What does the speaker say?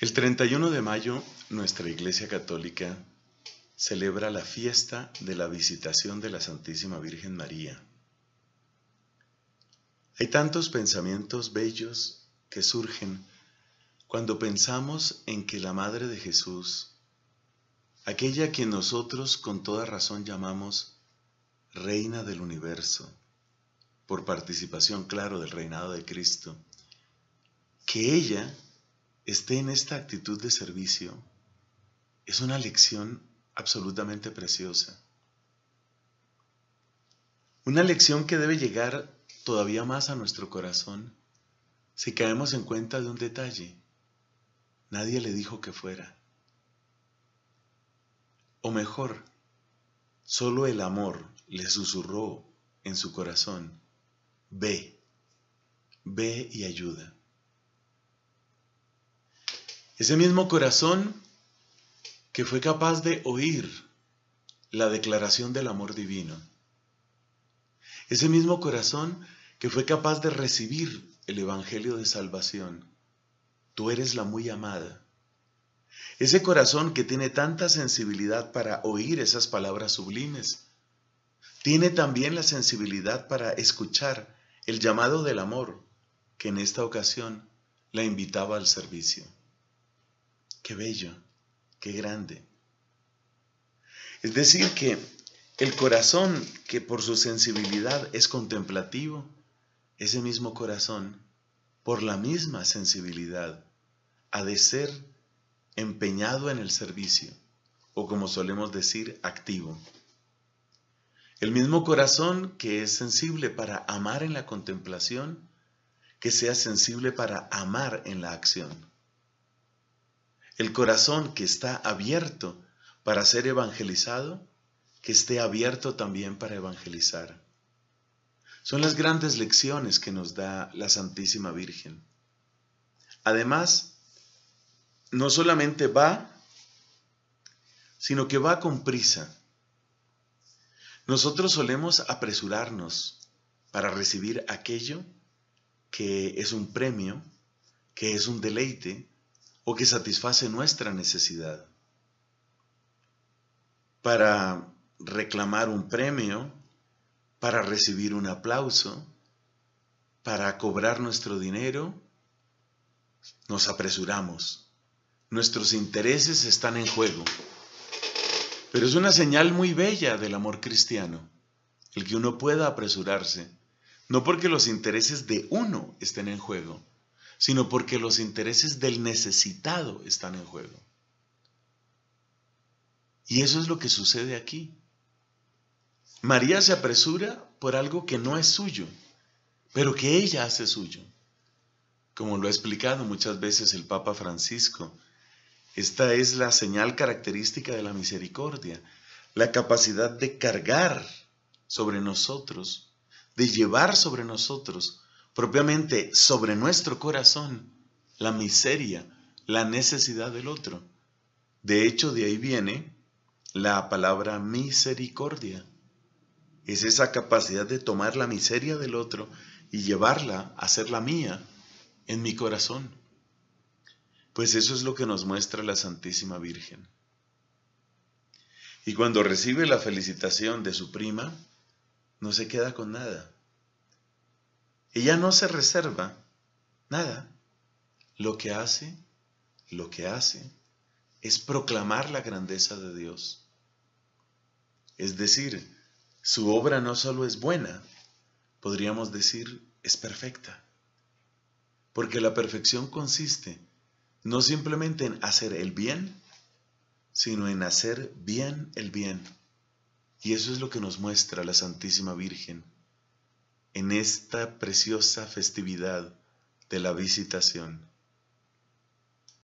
El 31 de mayo, nuestra Iglesia Católica celebra la fiesta de la visitación de la Santísima Virgen María. Hay tantos pensamientos bellos que surgen cuando pensamos en que la Madre de Jesús, aquella que nosotros con toda razón llamamos Reina del Universo, por participación, claro, del reinado de Cristo, que ella esté en esta actitud de servicio es una lección absolutamente preciosa. Una lección que debe llegar todavía más a nuestro corazón si caemos en cuenta de un detalle. Nadie le dijo que fuera. O mejor, solo el amor le susurró en su corazón, ve, ve y ayuda. Ese mismo corazón que fue capaz de oír la declaración del amor divino. Ese mismo corazón que fue capaz de recibir el Evangelio de Salvación. Tú eres la muy amada. Ese corazón que tiene tanta sensibilidad para oír esas palabras sublimes, tiene también la sensibilidad para escuchar el llamado del amor que en esta ocasión la invitaba al servicio qué bello, qué grande. Es decir, que el corazón que por su sensibilidad es contemplativo, ese mismo corazón, por la misma sensibilidad, ha de ser empeñado en el servicio, o como solemos decir, activo. El mismo corazón que es sensible para amar en la contemplación, que sea sensible para amar en la acción. El corazón que está abierto para ser evangelizado, que esté abierto también para evangelizar. Son las grandes lecciones que nos da la Santísima Virgen. Además, no solamente va, sino que va con prisa. Nosotros solemos apresurarnos para recibir aquello que es un premio, que es un deleite, o que satisface nuestra necesidad. Para reclamar un premio, para recibir un aplauso, para cobrar nuestro dinero, nos apresuramos. Nuestros intereses están en juego. Pero es una señal muy bella del amor cristiano, el que uno pueda apresurarse, no porque los intereses de uno estén en juego, sino porque los intereses del necesitado están en juego. Y eso es lo que sucede aquí. María se apresura por algo que no es suyo, pero que ella hace suyo. Como lo ha explicado muchas veces el Papa Francisco, esta es la señal característica de la misericordia, la capacidad de cargar sobre nosotros, de llevar sobre nosotros propiamente sobre nuestro corazón la miseria, la necesidad del otro. De hecho, de ahí viene la palabra misericordia. Es esa capacidad de tomar la miseria del otro y llevarla a ser la mía en mi corazón. Pues eso es lo que nos muestra la Santísima Virgen. Y cuando recibe la felicitación de su prima, no se queda con nada. Ella no se reserva nada. Lo que hace, lo que hace es proclamar la grandeza de Dios. Es decir, su obra no solo es buena, podríamos decir es perfecta. Porque la perfección consiste no simplemente en hacer el bien, sino en hacer bien el bien. Y eso es lo que nos muestra la Santísima Virgen en esta preciosa festividad de la visitación.